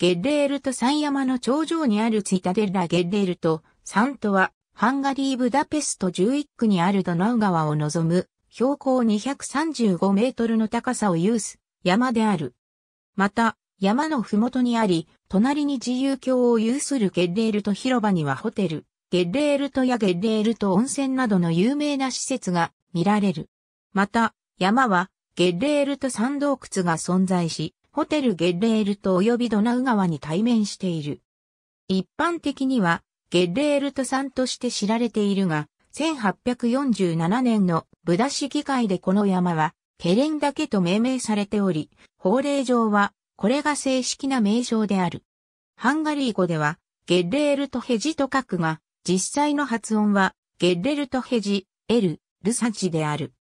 ゲッレールト山山の頂上にあるツィタデッラ・ゲッレールト、サントは、ハンガリー・ブダペスト11区にあるドナウ川を望む、標高235メートルの高さを有す、山である。また、山のふもとにあり、隣に自由郷を有するゲッレールト広場にはホテル、ゲッレールトやゲッレールト温泉などの有名な施設が見られる。また、山は、ゲッレールト山洞窟が存在し、ホテルゲッレールト及びドナウ川に対面している。一般的には、ゲッレールトさんとして知られているが、1847年のブダ市議会でこの山は、ケレンだけと命名されており、法令上は、これが正式な名称である。ハンガリー語では、ゲッレールトヘジと書くが、実際の発音は、ゲッレルトヘジ、エル、ルサチである。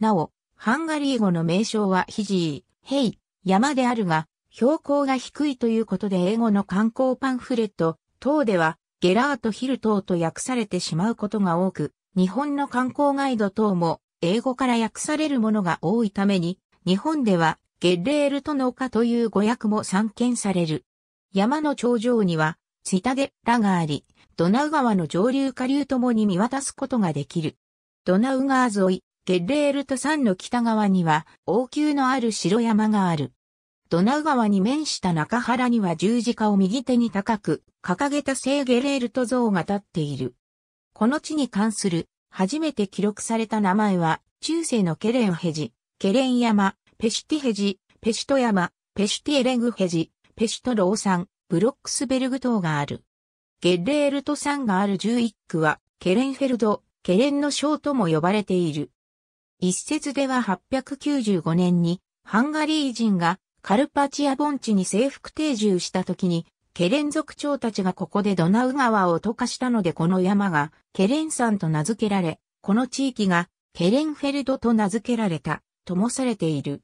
なお、ハンガリー語の名称はヒジー、ヘイ、山であるが、標高が低いということで英語の観光パンフレット等では、ゲラートヒル等と訳されてしまうことが多く、日本の観光ガイド等も英語から訳されるものが多いために、日本ではゲッレールとの丘という語訳も散見される。山の頂上には、ツイタデラがあり、ドナウ川の上流下流ともに見渡すことができる。ドナウ川沿い、ゲッレールと山の北側には、王宮のある城山がある。ドナウ川に面した中原には十字架を右手に高く、掲げた聖ゲレールト像が立っている。この地に関する、初めて記録された名前は、中世のケレンヘジ、ケレン山、ペシティヘジ、ペシト山、ペシティエレグヘジ、ペシトロー山、ブロックスベルグ島がある。ゲレールト山がある11区は、ケレンフェルド、ケレンの章とも呼ばれている。一説では895年に、ハンガリー人がカルパチア盆地に征服定住した時に、ケレン族長たちがここでドナウ川を溶かしたのでこの山がケレン山と名付けられ、この地域がケレンフェルドと名付けられたともされている。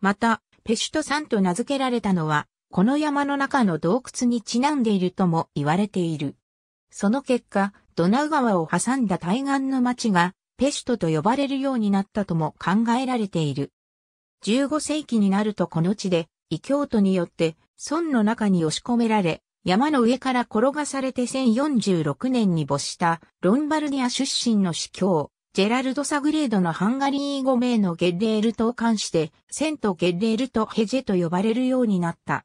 また、ペシュト山と名付けられたのは、この山の中の洞窟にちなんでいるとも言われている。その結果、ドナウ川を挟んだ対岸の町がペシュトと呼ばれるようになったとも考えられている。15世紀になるとこの地で、異教徒によって、村の中に押し込められ、山の上から転がされて1046年に没したロンバルニア出身の司教、ジェラルド・サグレードのハンガリー語名のゲッレールと関して、セント・ゲッレールとヘジェと呼ばれるようになった。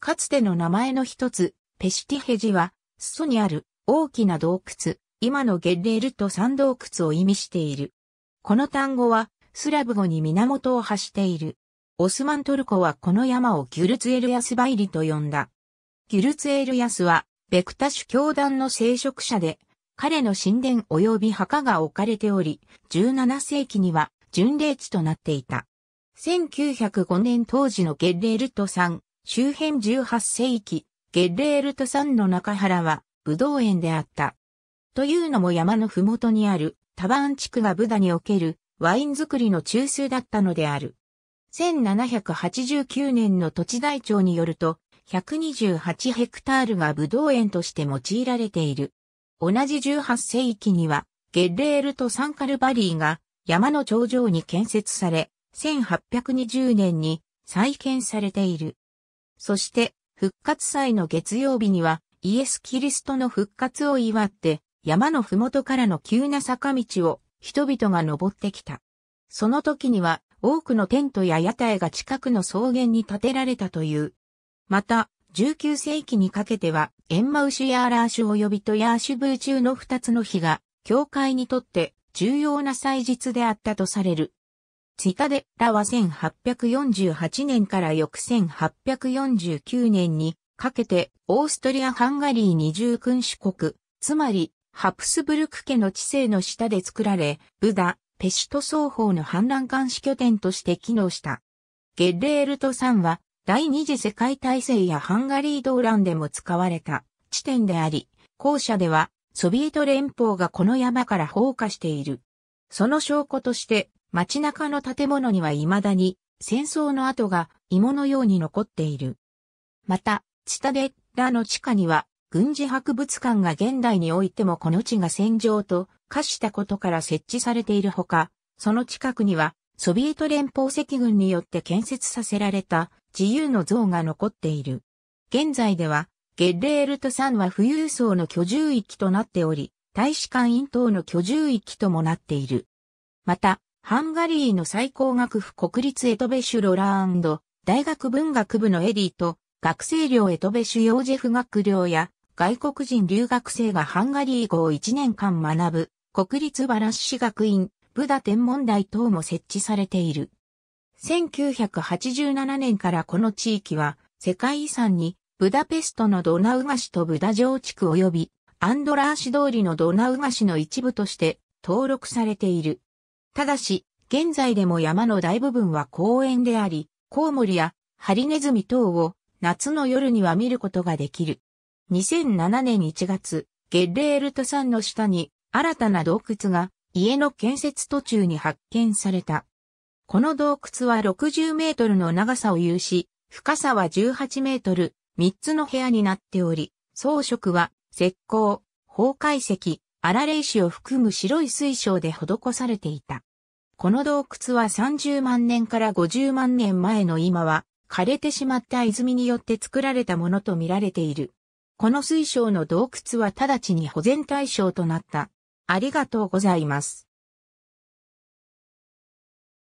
かつての名前の一つ、ペシティヘジは、裾にある大きな洞窟、今のゲッレールと山洞窟を意味している。この単語は、スラブ語に源を発している。オスマントルコはこの山をギュルツエルヤスバイリと呼んだ。ギュルツエルヤスは、ベクタシュ教団の聖職者で、彼の神殿及び墓が置かれており、17世紀には巡礼地となっていた。1905年当時のゲッレールト山、周辺18世紀、ゲッレールト山の中原は、武道園であった。というのも山のふもとにある、タバーン地区がブダにおけるワイン作りの中枢だったのである。1789年の土地台帳によると、128ヘクタールが武道園として用いられている。同じ18世紀には、ゲッレールとサンカルバリーが山の頂上に建設され、1820年に再建されている。そして、復活祭の月曜日には、イエス・キリストの復活を祝って、山のふもとからの急な坂道を人々が登ってきた。その時には多くのテントや屋台が近くの草原に建てられたという。また、19世紀にかけては、エンマウシュヤーラーシュ及びとヤーシュブー中の2つの日が、教会にとって重要な祭日であったとされる。ツィタデラは1848年から翌1849年にかけてオーストリア・ハンガリー二重君主国、つまりハプスブルク家の知性の下で作られ、ブダ、ペシュト双方の反乱監視拠点として機能した。ゲッレールト3は、第二次世界大戦やハンガリー動乱でも使われた地点であり、後者では、ソビエト連邦がこの山から放火している。その証拠として、街中の建物には未だに、戦争の跡が芋のように残っている。また、チタデッラの地下には、軍事博物館が現代においてもこの地が戦場と化したことから設置されているほか、その近くにはソビエト連邦赤軍によって建設させられた自由の像が残っている。現在ではゲッレールト山は富裕層の居住域となっており、大使館員等の居住域ともなっている。また、ハンガリーの最高学府国立エトベシュロラーンド、大学文学部のエディと、学生寮エトベシュヨージェフ学寮や、外国人留学生がハンガリー語を1年間学ぶ国立バラッシ学院ブダ天文台等も設置されている。1987年からこの地域は世界遺産にブダペストのドナウガシとブダ城地区及びアンドラーシ通りのドナウガシの一部として登録されている。ただし、現在でも山の大部分は公園であり、コウモリやハリネズミ等を夏の夜には見ることができる。2007年1月、ゲッレールト山の下に新たな洞窟が家の建設途中に発見された。この洞窟は60メートルの長さを有し、深さは18メートル、3つの部屋になっており、装飾は石膏、崩壊石、荒れ石を含む白い水晶で施されていた。この洞窟は30万年から50万年前の今は枯れてしまった泉によって作られたものとみられている。この水晶の洞窟は直ちに保全対象となった。ありがとうございます。